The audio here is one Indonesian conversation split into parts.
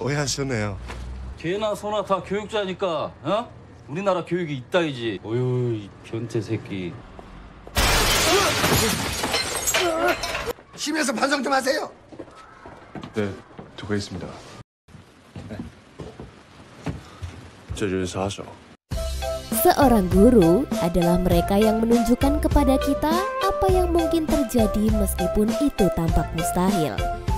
오해하셨네요. 개나 소나 다 교육자니까, 어? 우리나라 교육이 이따이지. 어휴, 이 변태 새끼. 심해서 반성 좀 하세요. 네, 듣고 있습니다. 저주사죠. Seorang guru adalah mereka yang menunjukkan kepada kita apa yang mungkin terjadi meskipun itu tampak mustahil.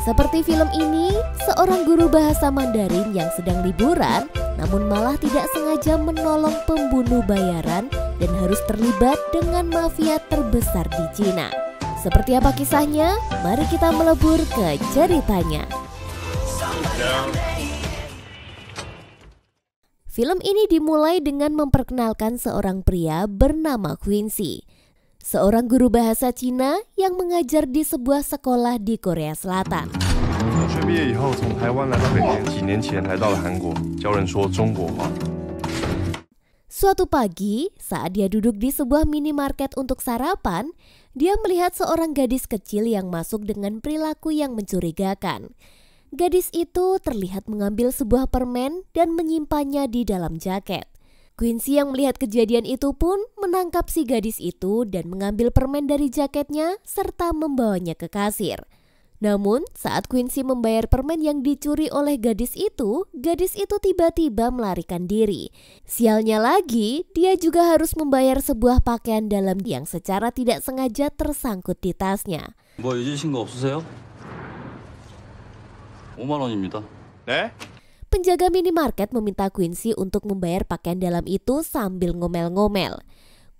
Seperti film ini, seorang guru bahasa Mandarin yang sedang liburan namun malah tidak sengaja menolong pembunuh bayaran dan harus terlibat dengan mafia terbesar di Cina. Seperti apa kisahnya? Mari kita melebur ke ceritanya. Film ini dimulai dengan memperkenalkan seorang pria bernama Quincy seorang guru bahasa Cina yang mengajar di sebuah sekolah di Korea Selatan. Suatu pagi, saat dia duduk di sebuah minimarket untuk sarapan, dia melihat seorang gadis kecil yang masuk dengan perilaku yang mencurigakan. Gadis itu terlihat mengambil sebuah permen dan menyimpannya di dalam jaket. Quincy yang melihat kejadian itu pun menangkap si gadis itu dan mengambil permen dari jaketnya serta membawanya ke kasir. Namun, saat Quincy membayar permen yang dicuri oleh gadis itu, gadis itu tiba-tiba melarikan diri. Sialnya lagi, dia juga harus membayar sebuah pakaian dalam yang secara tidak sengaja tersangkut di tasnya. 5만 원입니다. 네? penjaga minimarket meminta Quincy untuk membayar pakaian dalam itu sambil ngomel-ngomel.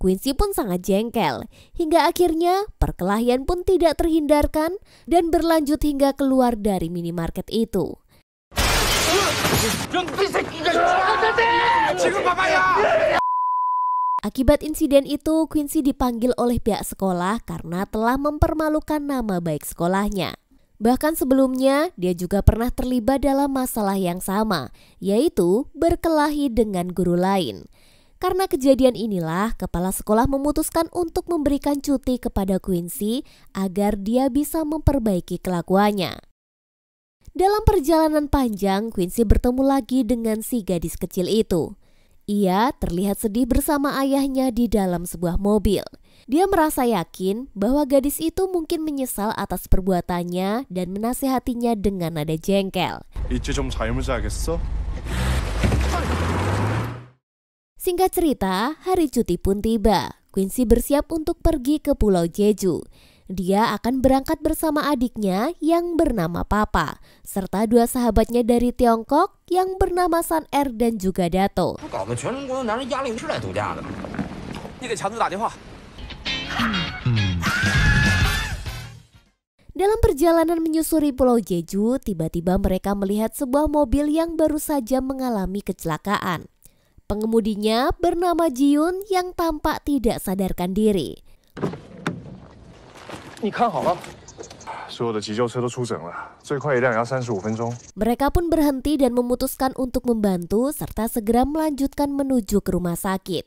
Quincy pun sangat jengkel, hingga akhirnya perkelahian pun tidak terhindarkan dan berlanjut hingga keluar dari minimarket itu. Akibat insiden itu, Quincy dipanggil oleh pihak sekolah karena telah mempermalukan nama baik sekolahnya. Bahkan sebelumnya, dia juga pernah terlibat dalam masalah yang sama, yaitu berkelahi dengan guru lain. Karena kejadian inilah, kepala sekolah memutuskan untuk memberikan cuti kepada Quincy agar dia bisa memperbaiki kelakuannya. Dalam perjalanan panjang, Quincy bertemu lagi dengan si gadis kecil itu. Ia terlihat sedih bersama ayahnya di dalam sebuah mobil. Dia merasa yakin bahwa gadis itu mungkin menyesal atas perbuatannya dan menasehatinya dengan nada jengkel. Singkat cerita, hari cuti pun tiba. Quincy bersiap untuk pergi ke Pulau Jeju dia akan berangkat bersama adiknya yang bernama Papa, serta dua sahabatnya dari Tiongkok yang bernama San Er dan juga Dato. Dalam perjalanan menyusuri Pulau Jeju, tiba-tiba mereka melihat sebuah mobil yang baru saja mengalami kecelakaan. Pengemudinya bernama Jiun yang tampak tidak sadarkan diri. Mereka pun berhenti dan memutuskan untuk membantu serta segera melanjutkan menuju ke rumah sakit.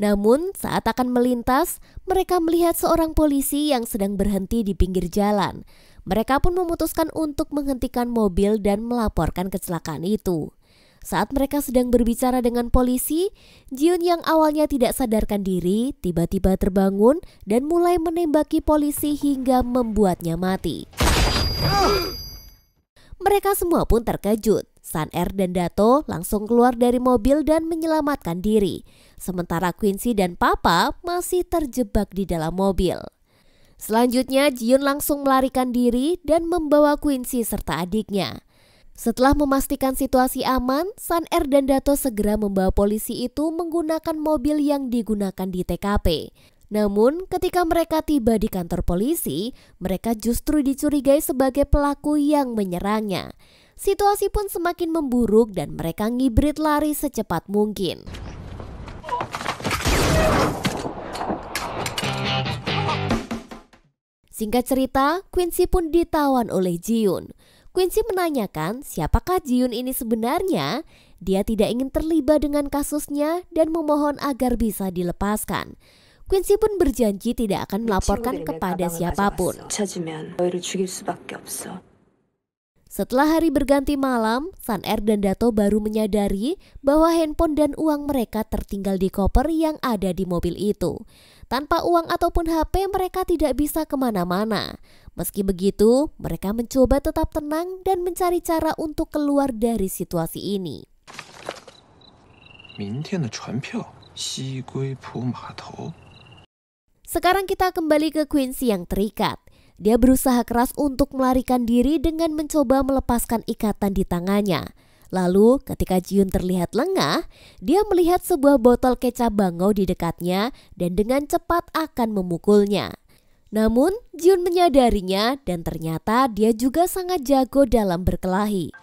Namun, saat akan melintas, mereka melihat seorang polisi yang sedang berhenti di pinggir jalan. Mereka pun memutuskan untuk menghentikan mobil dan melaporkan kecelakaan itu. Saat mereka sedang berbicara dengan polisi, Jiun yang awalnya tidak sadarkan diri tiba-tiba terbangun dan mulai menembaki polisi hingga membuatnya mati. Mereka semua pun terkejut. San R dan Dato langsung keluar dari mobil dan menyelamatkan diri. Sementara Quincy dan Papa masih terjebak di dalam mobil. Selanjutnya, Jiun langsung melarikan diri dan membawa Quincy serta adiknya. Setelah memastikan situasi aman, San R dan Dato segera membawa polisi itu menggunakan mobil yang digunakan di TKP. Namun, ketika mereka tiba di kantor polisi, mereka justru dicurigai sebagai pelaku yang menyerangnya. Situasi pun semakin memburuk dan mereka ngibrit lari secepat mungkin. Singkat cerita, Quincy pun ditawan oleh Jiun. Quincy menanyakan siapakah Jiun ini sebenarnya. Dia tidak ingin terlibat dengan kasusnya dan memohon agar bisa dilepaskan. Quincy pun berjanji tidak akan melaporkan kepada siapapun. Setelah hari berganti malam, San Er dan Dato baru menyadari bahwa handphone dan uang mereka tertinggal di koper yang ada di mobil itu. Tanpa uang ataupun HP, mereka tidak bisa kemana-mana. Meski begitu, mereka mencoba tetap tenang dan mencari cara untuk keluar dari situasi ini. Sekarang kita kembali ke Quincy yang terikat. Dia berusaha keras untuk melarikan diri dengan mencoba melepaskan ikatan di tangannya. Lalu ketika Jiun terlihat lengah, dia melihat sebuah botol kecap bangau di dekatnya dan dengan cepat akan memukulnya. Namun, Jiun menyadarinya dan ternyata dia juga sangat jago dalam berkelahi.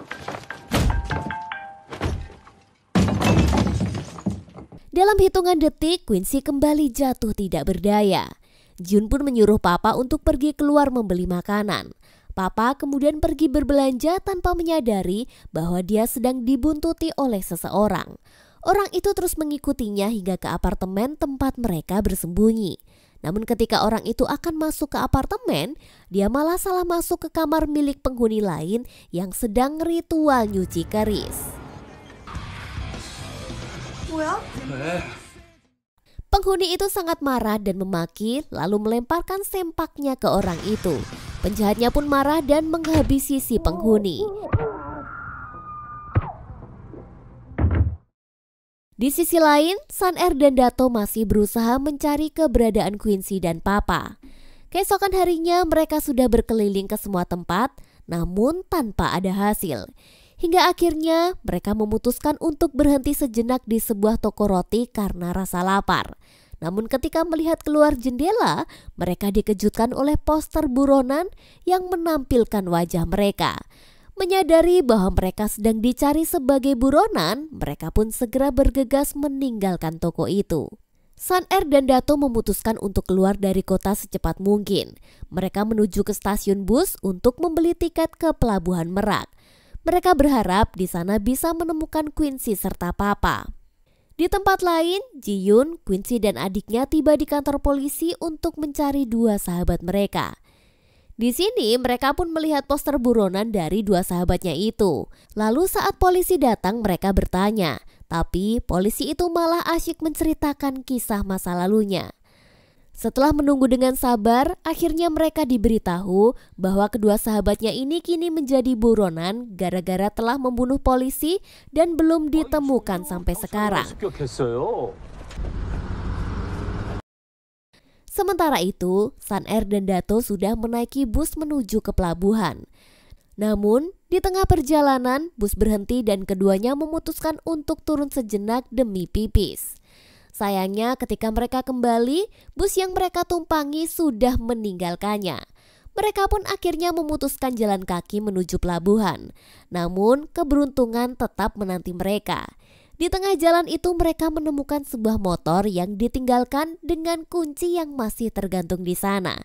Dalam hitungan detik, Quincy kembali jatuh tidak berdaya. Jun pun menyuruh papa untuk pergi keluar membeli makanan. Papa kemudian pergi berbelanja tanpa menyadari bahwa dia sedang dibuntuti oleh seseorang. Orang itu terus mengikutinya hingga ke apartemen tempat mereka bersembunyi. Namun ketika orang itu akan masuk ke apartemen, dia malah salah masuk ke kamar milik penghuni lain yang sedang ritual nyuci keris. Well, eh, Penghuni itu sangat marah dan memaki lalu melemparkan sempaknya ke orang itu. Penjahatnya pun marah dan menghabisi si penghuni. Di sisi lain, San Er dan Dato masih berusaha mencari keberadaan Quincy dan Papa. Keesokan harinya mereka sudah berkeliling ke semua tempat, namun tanpa ada hasil. Hingga akhirnya mereka memutuskan untuk berhenti sejenak di sebuah toko roti karena rasa lapar. Namun ketika melihat keluar jendela, mereka dikejutkan oleh poster buronan yang menampilkan wajah mereka. Menyadari bahwa mereka sedang dicari sebagai buronan, mereka pun segera bergegas meninggalkan toko itu. San Er dan Dato memutuskan untuk keluar dari kota secepat mungkin. Mereka menuju ke stasiun bus untuk membeli tiket ke Pelabuhan Merak. Mereka berharap di sana bisa menemukan Quincy serta Papa. Di tempat lain, Jiyun, Quincy dan adiknya tiba di kantor polisi untuk mencari dua sahabat mereka. Di sini mereka pun melihat poster buronan dari dua sahabatnya itu. Lalu saat polisi datang mereka bertanya, tapi polisi itu malah asyik menceritakan kisah masa lalunya. Setelah menunggu dengan sabar, akhirnya mereka diberitahu bahwa kedua sahabatnya ini kini menjadi buronan gara-gara telah membunuh polisi dan belum ditemukan sampai sekarang. Sementara itu, San Er dan Dato sudah menaiki bus menuju ke pelabuhan. Namun, di tengah perjalanan, bus berhenti dan keduanya memutuskan untuk turun sejenak demi pipis. Sayangnya ketika mereka kembali, bus yang mereka tumpangi sudah meninggalkannya. Mereka pun akhirnya memutuskan jalan kaki menuju pelabuhan. Namun, keberuntungan tetap menanti mereka. Di tengah jalan itu mereka menemukan sebuah motor yang ditinggalkan dengan kunci yang masih tergantung di sana.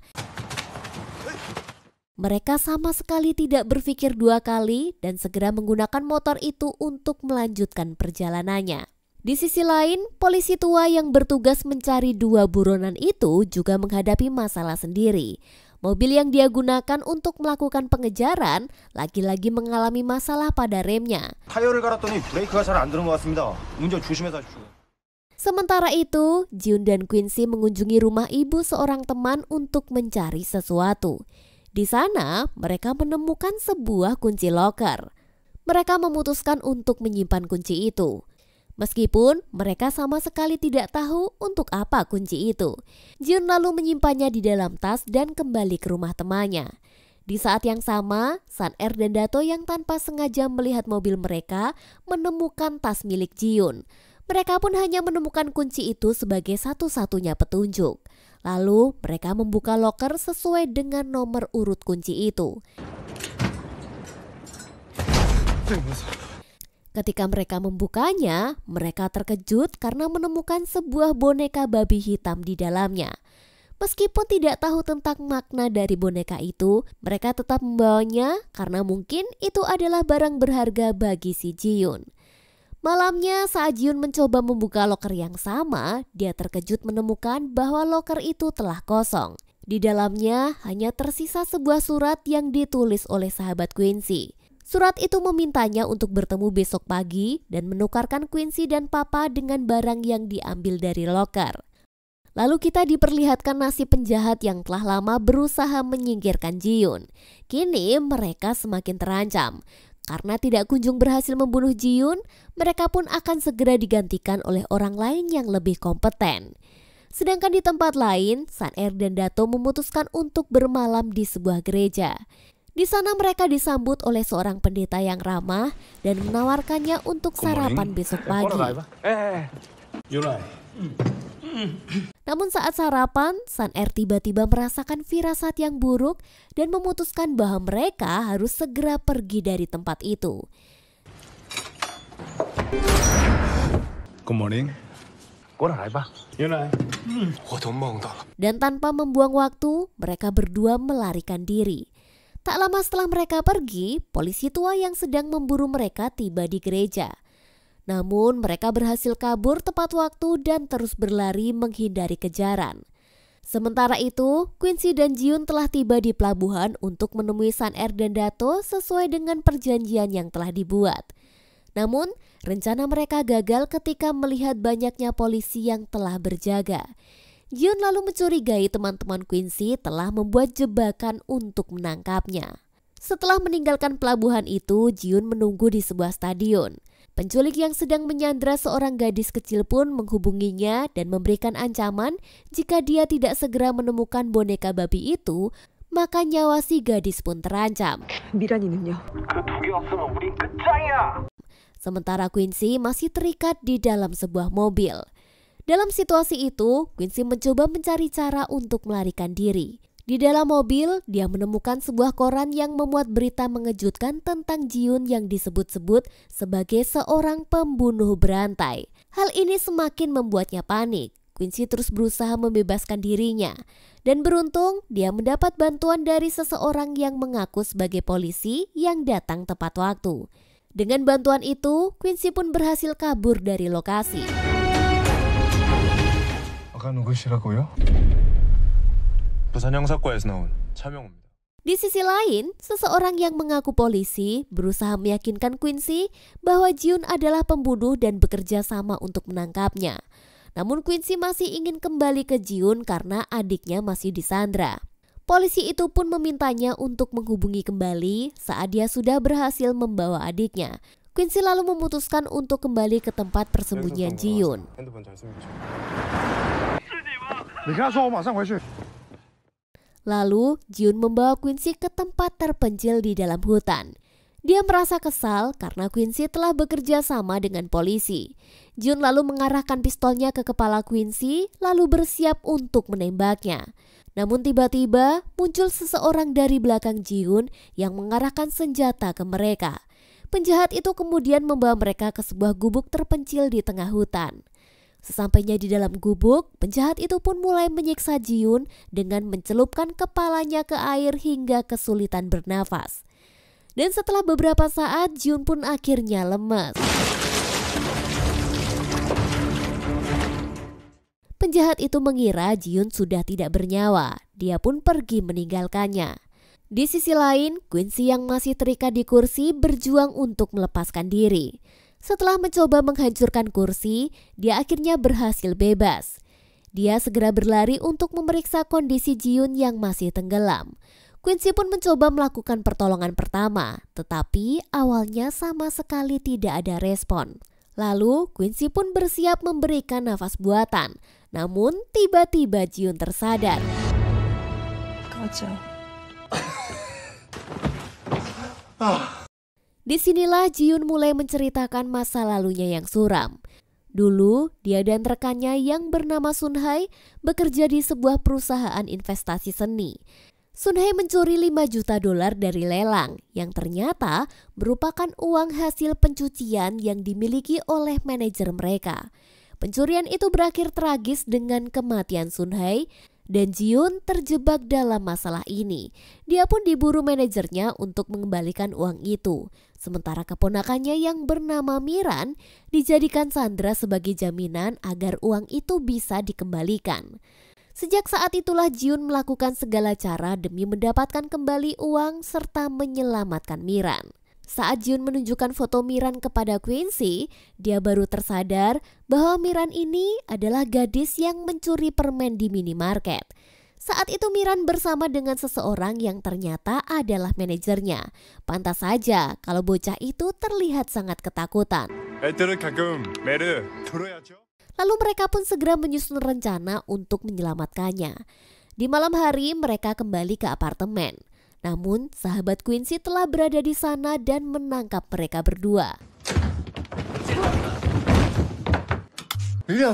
Mereka sama sekali tidak berpikir dua kali dan segera menggunakan motor itu untuk melanjutkan perjalanannya. Di sisi lain, polisi tua yang bertugas mencari dua buronan itu juga menghadapi masalah sendiri. Mobil yang dia gunakan untuk melakukan pengejaran lagi-lagi mengalami masalah pada remnya. Sementara itu, Jun dan Quincy mengunjungi rumah ibu seorang teman untuk mencari sesuatu. Di sana, mereka menemukan sebuah kunci loker. Mereka memutuskan untuk menyimpan kunci itu. Meskipun mereka sama sekali tidak tahu untuk apa kunci itu. Jun lalu menyimpannya di dalam tas dan kembali ke rumah temannya. Di saat yang sama, San Er dan Dato yang tanpa sengaja melihat mobil mereka menemukan tas milik Jiun. Mereka pun hanya menemukan kunci itu sebagai satu-satunya petunjuk. Lalu mereka membuka loker sesuai dengan nomor urut kunci itu. Ketika mereka membukanya, mereka terkejut karena menemukan sebuah boneka babi hitam di dalamnya. Meskipun tidak tahu tentang makna dari boneka itu, mereka tetap membawanya karena mungkin itu adalah barang berharga bagi si Jiyun. Malamnya saat Jiyun mencoba membuka loker yang sama, dia terkejut menemukan bahwa loker itu telah kosong. Di dalamnya hanya tersisa sebuah surat yang ditulis oleh sahabat Quincy. Surat itu memintanya untuk bertemu besok pagi dan menukarkan Quincy dan Papa dengan barang yang diambil dari loker. Lalu kita diperlihatkan nasib penjahat yang telah lama berusaha menyingkirkan Jiyun. Kini mereka semakin terancam. Karena tidak kunjung berhasil membunuh Jiyun, mereka pun akan segera digantikan oleh orang lain yang lebih kompeten. Sedangkan di tempat lain, San Er dan Dato memutuskan untuk bermalam di sebuah gereja. Di sana mereka disambut oleh seorang pendeta yang ramah dan menawarkannya untuk sarapan besok pagi. Eh. Namun saat sarapan, San R er tiba-tiba merasakan firasat yang buruk dan memutuskan bahwa mereka harus segera pergi dari tempat itu. Good morning. Dan tanpa membuang waktu, mereka berdua melarikan diri. Tak lama setelah mereka pergi, polisi tua yang sedang memburu mereka tiba di gereja. Namun mereka berhasil kabur tepat waktu dan terus berlari menghindari kejaran. Sementara itu, Quincy dan Jiun telah tiba di pelabuhan untuk menemui San Er dan Dato sesuai dengan perjanjian yang telah dibuat. Namun, rencana mereka gagal ketika melihat banyaknya polisi yang telah berjaga. Jun lalu mencurigai teman-teman Quincy telah membuat jebakan untuk menangkapnya. Setelah meninggalkan pelabuhan itu, Jiun menunggu di sebuah stadion. Penculik yang sedang menyandra seorang gadis kecil pun menghubunginya dan memberikan ancaman jika dia tidak segera menemukan boneka babi itu, maka nyawa si gadis pun terancam. Sementara Quincy masih terikat di dalam sebuah mobil. Dalam situasi itu, Quincy mencoba mencari cara untuk melarikan diri. Di dalam mobil, dia menemukan sebuah koran yang memuat berita mengejutkan tentang Jiun yang disebut-sebut sebagai seorang pembunuh berantai. Hal ini semakin membuatnya panik. Quincy terus berusaha membebaskan dirinya. Dan beruntung, dia mendapat bantuan dari seseorang yang mengaku sebagai polisi yang datang tepat waktu. Dengan bantuan itu, Quincy pun berhasil kabur dari lokasi. 아가 누구시라고요? 부산 형사과에서 나온 차명호입니다. Di sisi lain, seseorang yang mengaku polisi berusaha meyakinkan Quincy bahwa Jiun adalah pembunuh dan bekerja sama untuk menangkapnya. Namun Quincy masih ingin kembali ke Jiun karena adiknya masih disandra. Polisi itu pun memintanya untuk menghubungi kembali saat dia sudah berhasil membawa adiknya. Quincy lalu memutuskan untuk kembali ke tempat persembunyian Jiun. Lalu, Jun membawa Quincy ke tempat terpencil di dalam hutan. Dia merasa kesal karena Quincy telah bekerja sama dengan polisi. Jun lalu mengarahkan pistolnya ke kepala Quincy, lalu bersiap untuk menembaknya. Namun tiba-tiba muncul seseorang dari belakang Jiun yang mengarahkan senjata ke mereka. Penjahat itu kemudian membawa mereka ke sebuah gubuk terpencil di tengah hutan. Sesampainya di dalam gubuk, penjahat itu pun mulai menyiksa Jiun dengan mencelupkan kepalanya ke air hingga kesulitan bernafas. Dan setelah beberapa saat, Jiun pun akhirnya lemas. Penjahat itu mengira Jiun sudah tidak bernyawa. Dia pun pergi meninggalkannya. Di sisi lain, Quincy yang masih terikat di kursi berjuang untuk melepaskan diri. Setelah mencoba menghancurkan kursi, dia akhirnya berhasil bebas. Dia segera berlari untuk memeriksa kondisi Jiun yang masih tenggelam. Quincy pun mencoba melakukan pertolongan pertama, tetapi awalnya sama sekali tidak ada respon. Lalu Quincy pun bersiap memberikan nafas buatan, namun tiba-tiba Jiun tersadar. Kacau. ah. Disinilah Jiun mulai menceritakan masa lalunya yang suram. Dulu, dia dan rekannya yang bernama Sunhai bekerja di sebuah perusahaan investasi seni. Sunhai mencuri 5 juta dolar dari lelang yang ternyata merupakan uang hasil pencucian yang dimiliki oleh manajer mereka. Pencurian itu berakhir tragis dengan kematian Sunhai dan Jiun terjebak dalam masalah ini. Dia pun diburu manajernya untuk mengembalikan uang itu. Sementara keponakannya yang bernama Miran dijadikan Sandra sebagai jaminan agar uang itu bisa dikembalikan. Sejak saat itulah Jiun melakukan segala cara demi mendapatkan kembali uang serta menyelamatkan Miran. Saat Jun menunjukkan foto Miran kepada Quincy, dia baru tersadar bahwa Miran ini adalah gadis yang mencuri permen di minimarket. Saat itu Miran bersama dengan seseorang yang ternyata adalah manajernya. Pantas saja kalau bocah itu terlihat sangat ketakutan. Lalu mereka pun segera menyusun rencana untuk menyelamatkannya. Di malam hari mereka kembali ke apartemen. Namun sahabat Quincy telah berada di sana dan menangkap mereka berdua. Tidak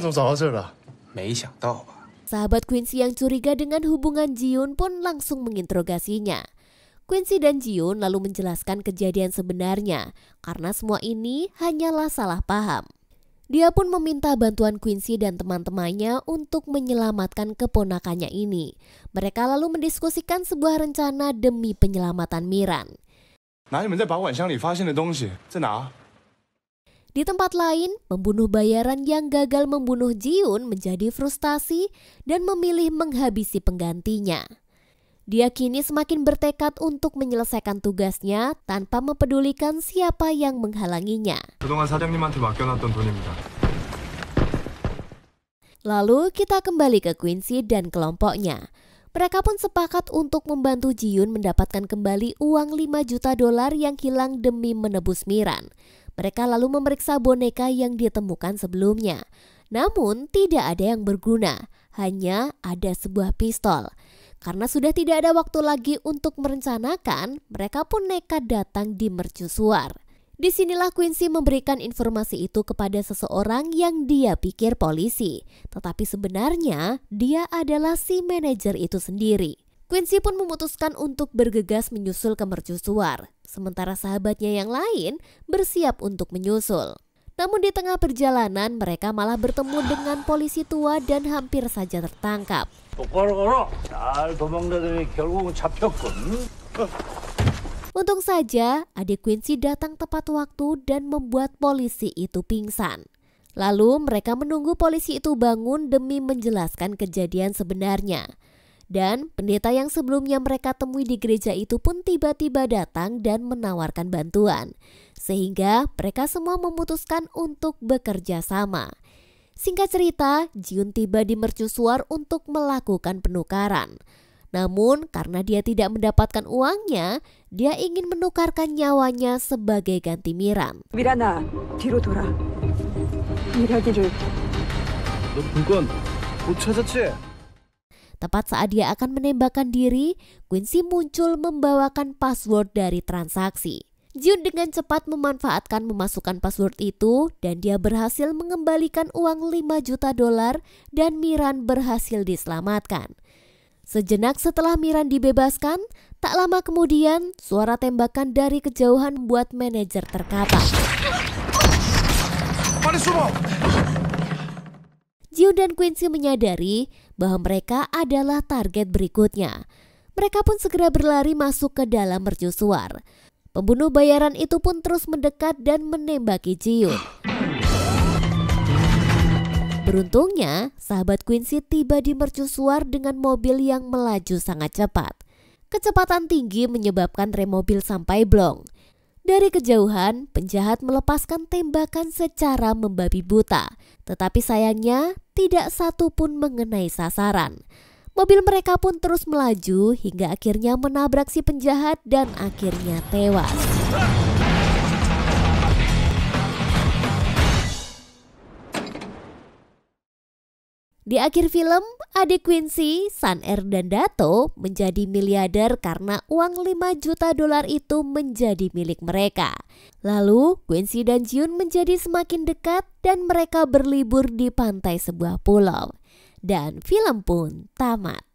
tahu? Sahabat Quincy yang curiga dengan hubungan Jiun pun langsung menginterogasinya. Quincy dan Jiun lalu menjelaskan kejadian sebenarnya karena semua ini hanyalah salah paham. Dia pun meminta bantuan Quincy dan teman-temannya untuk menyelamatkan keponakannya ini. Mereka lalu mendiskusikan sebuah rencana demi penyelamatan Miran. Nah, di tempat lain, pembunuh bayaran yang gagal membunuh Jiun menjadi frustasi dan memilih menghabisi penggantinya. Dia kini semakin bertekad untuk menyelesaikan tugasnya tanpa mempedulikan siapa yang menghalanginya. Lalu kita kembali ke Quincy dan kelompoknya. Mereka pun sepakat untuk membantu Jiun mendapatkan kembali uang 5 juta dolar yang hilang demi menebus Miran. Mereka lalu memeriksa boneka yang ditemukan sebelumnya. Namun tidak ada yang berguna, hanya ada sebuah pistol. Karena sudah tidak ada waktu lagi untuk merencanakan, mereka pun nekat datang di mercusuar. Disinilah Quincy memberikan informasi itu kepada seseorang yang dia pikir polisi, tetapi sebenarnya dia adalah si manajer itu sendiri. Quincy pun memutuskan untuk bergegas menyusul ke mercusuar, sementara sahabatnya yang lain bersiap untuk menyusul. Namun di tengah perjalanan mereka malah bertemu dengan polisi tua dan hampir saja tertangkap. Untung saja adik Quincy datang tepat waktu dan membuat polisi itu pingsan. Lalu mereka menunggu polisi itu bangun demi menjelaskan kejadian sebenarnya. Dan pendeta yang sebelumnya mereka temui di gereja itu pun tiba-tiba datang dan menawarkan bantuan. Sehingga mereka semua memutuskan untuk bekerja sama. Singkat cerita, Jiun tiba di mercusuar untuk melakukan penukaran. Namun, karena dia tidak mendapatkan uangnya, dia ingin menukarkan nyawanya sebagai ganti Miran. Mirana, 뒤로 돌아. 이야기를. 너 Tepat saat dia akan menembakkan diri, Quincy muncul membawakan password dari transaksi. Jun dengan cepat memanfaatkan memasukkan password itu dan dia berhasil mengembalikan uang 5 juta dolar dan Miran berhasil diselamatkan. Sejenak setelah Miran dibebaskan, tak lama kemudian suara tembakan dari kejauhan membuat manajer terkapar. Jiu dan Quincy menyadari bahwa mereka adalah target berikutnya. Mereka pun segera berlari masuk ke dalam mercusuar. Pembunuh bayaran itu pun terus mendekat dan menembaki Jiu. Beruntungnya, sahabat Quincy tiba di mercusuar dengan mobil yang melaju sangat cepat. Kecepatan tinggi menyebabkan rem mobil sampai blong. Dari kejauhan, penjahat melepaskan tembakan secara membabi buta, tetapi sayangnya tidak satu pun mengenai sasaran. Mobil mereka pun terus melaju hingga akhirnya menabrak si penjahat dan akhirnya tewas. Di akhir film, adik Quincy, San Er dan Dato menjadi miliarder karena uang 5 juta dolar itu menjadi milik mereka. Lalu, Quincy dan Jun menjadi semakin dekat dan mereka berlibur di pantai sebuah pulau. Dan film pun tamat.